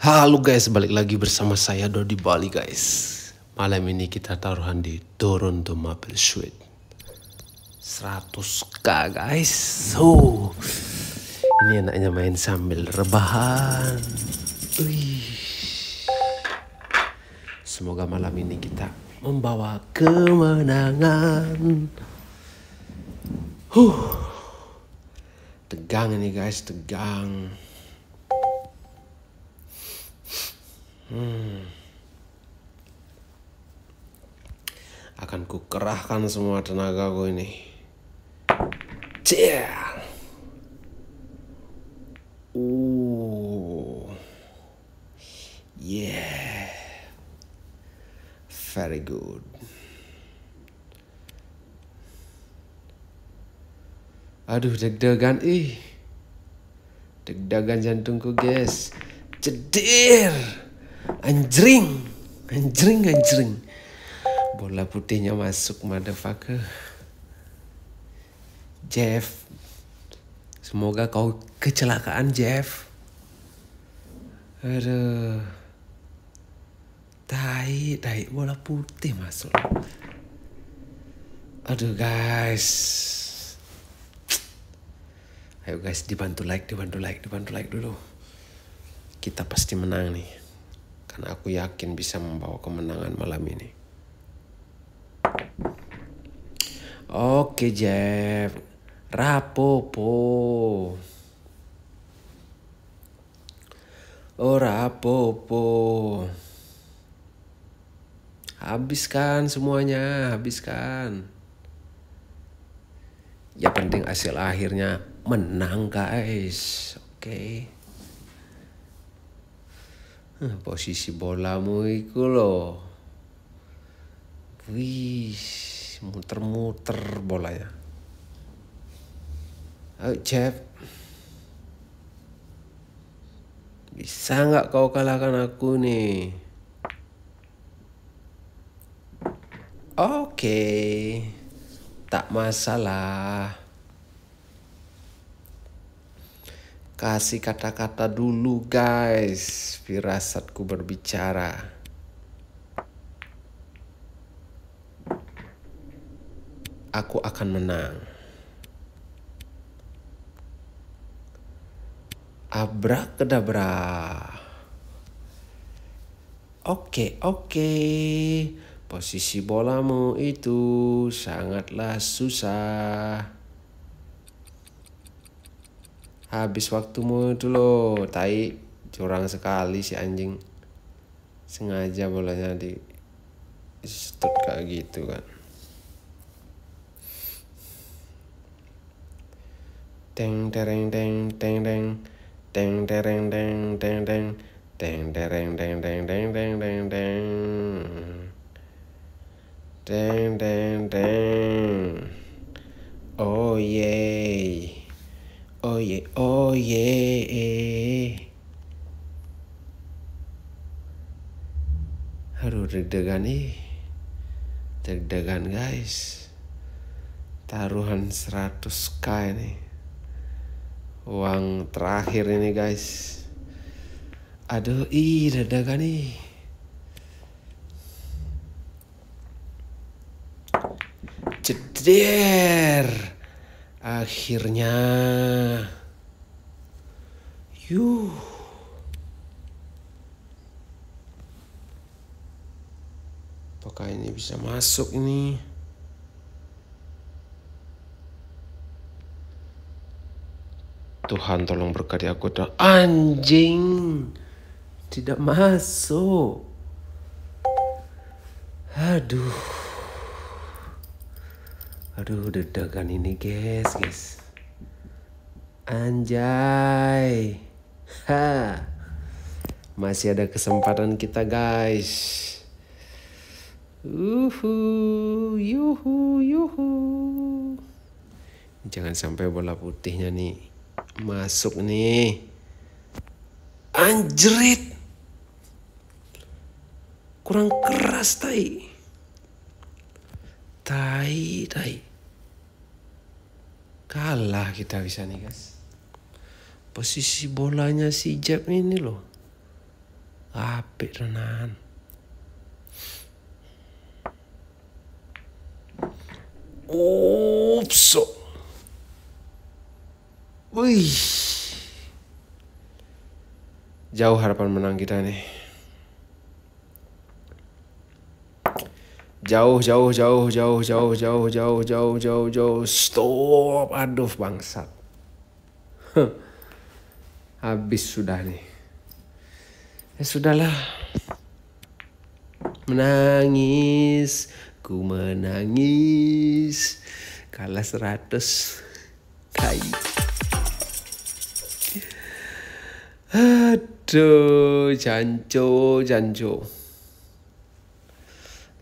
Halo guys, balik lagi bersama saya Dodi Bali guys. Malam ini kita taruhan di Toronto Maple Suite. 100k guys. So, ini enaknya main sambil rebahan. Semoga malam ini kita membawa kemenangan. Huh. Tegang ini guys, tegang. Hmm. Akan kukerahkan semua tenagaku ini. Yeah. Uh. Yeah. Very good. Aduh deg-degan ih. Deg-degan jantungku, guys. Cedir. Anjring, anjring, anjring. Bola putihnya masuk, motherfucker. Jeff, semoga kau kecelakaan, Jeff. Aduh. Tai, tai bola putih masuk. Aduh guys. Ayo guys dibantu like, dibantu like, dibantu like dulu. Kita pasti menang nih. Dan aku yakin bisa membawa kemenangan malam ini. Oke Jeff. Rapopo. Oh rapopo. Habiskan semuanya, habiskan. Ya penting hasil akhirnya menang guys. Oke. Okay posisi bolamu iku loh wih muter-muter bolanya ayo Jeff bisa nggak kau kalahkan aku nih oke okay. tak masalah Kasih kata-kata dulu guys, firasatku berbicara. Aku akan menang. Abrakadabra. Oke, oke. Posisi bolamu itu sangatlah susah. Habis waktumu dulu, tai curang sekali si anjing. Sengaja bolanya di stut kayak gitu kan. Teng tereng teng teng teng teng tereng teng teng teng teng tereng teng teng teng teng teng teng teng teng teng oh yeah Oh oh ye, oye. Oh eh. Aduh deg-degan nih. Deg-degan guys. Taruhan 100k ini. Uang terakhir ini guys. Aduh, ih deg-degan nih. cedir. Akhirnya. Yuh. Apakah ini bisa masuk ini? Tuhan tolong berkati aku dan anjing tidak masuk. Aduh. Aduh dedakan ini guys guys Anjay ha. Masih ada kesempatan kita guys Uhu, yuhu, yuhu Jangan sampai bola putihnya nih Masuk nih Anjrit Kurang keras tai Tai, tai Kalah kita bisa nih guys. Posisi bolanya si Jeb ini loh. api renan. Upso. Wih. Jauh harapan menang kita nih. jauh jauh jauh jauh jauh jauh jauh jauh jauh jauh stop aduh bangsat habis sudah nih ya sudahlah menangis ku menangis kalah seratus kai aduh jancu jancu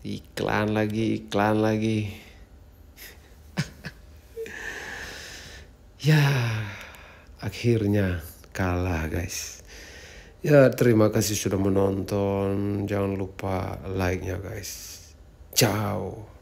iklan lagi iklan lagi ya akhirnya kalah guys ya terima kasih sudah menonton jangan lupa like nya guys ciao